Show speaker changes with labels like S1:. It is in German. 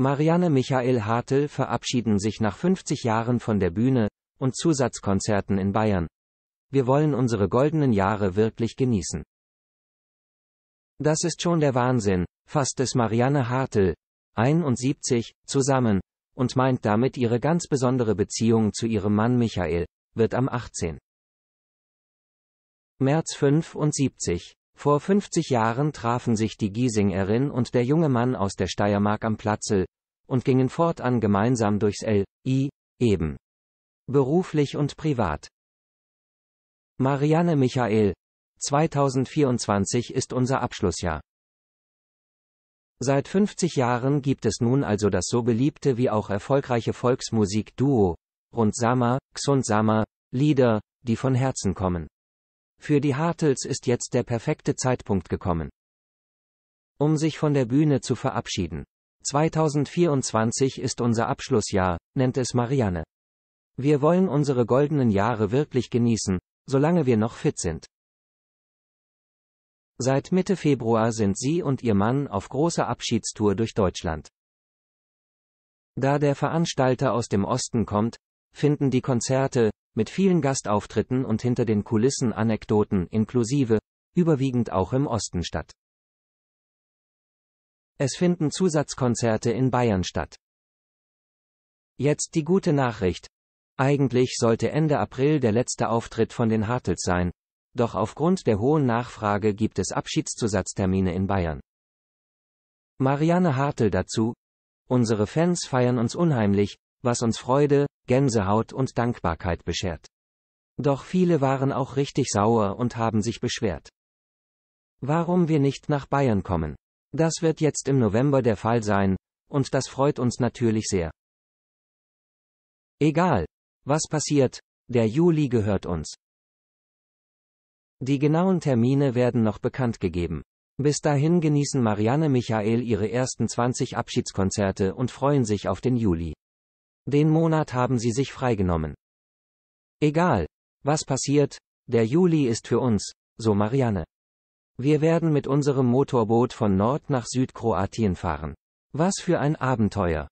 S1: Marianne Michael Hartl verabschieden sich nach 50 Jahren von der Bühne und Zusatzkonzerten in Bayern. Wir wollen unsere goldenen Jahre wirklich genießen. Das ist schon der Wahnsinn, fasst es Marianne Hartl, 71, zusammen, und meint damit ihre ganz besondere Beziehung zu ihrem Mann Michael, wird am 18. März 75, vor 50 Jahren trafen sich die Giesingerin und der junge Mann aus der Steiermark am Platzl und gingen fortan gemeinsam durchs L. I. eben. Beruflich und privat. Marianne Michael. 2024 ist unser Abschlussjahr. Seit 50 Jahren gibt es nun also das so beliebte wie auch erfolgreiche Volksmusik-Duo, Rund Sama, Lieder, die von Herzen kommen. Für die Hartels ist jetzt der perfekte Zeitpunkt gekommen. Um sich von der Bühne zu verabschieden. 2024 ist unser Abschlussjahr, nennt es Marianne. Wir wollen unsere goldenen Jahre wirklich genießen, solange wir noch fit sind. Seit Mitte Februar sind sie und ihr Mann auf großer Abschiedstour durch Deutschland. Da der Veranstalter aus dem Osten kommt, finden die Konzerte, mit vielen Gastauftritten und hinter den Kulissen Anekdoten inklusive, überwiegend auch im Osten statt. Es finden Zusatzkonzerte in Bayern statt. Jetzt die gute Nachricht. Eigentlich sollte Ende April der letzte Auftritt von den Hartels sein, doch aufgrund der hohen Nachfrage gibt es Abschiedszusatztermine in Bayern. Marianne Hartel dazu. Unsere Fans feiern uns unheimlich, was uns Freude, Gänsehaut und Dankbarkeit beschert. Doch viele waren auch richtig sauer und haben sich beschwert. Warum wir nicht nach Bayern kommen. Das wird jetzt im November der Fall sein, und das freut uns natürlich sehr. Egal. Was passiert, der Juli gehört uns. Die genauen Termine werden noch bekannt gegeben. Bis dahin genießen Marianne Michael ihre ersten 20 Abschiedskonzerte und freuen sich auf den Juli. Den Monat haben sie sich freigenommen. Egal. Was passiert, der Juli ist für uns, so Marianne. Wir werden mit unserem Motorboot von Nord nach Südkroatien fahren. Was für ein Abenteuer.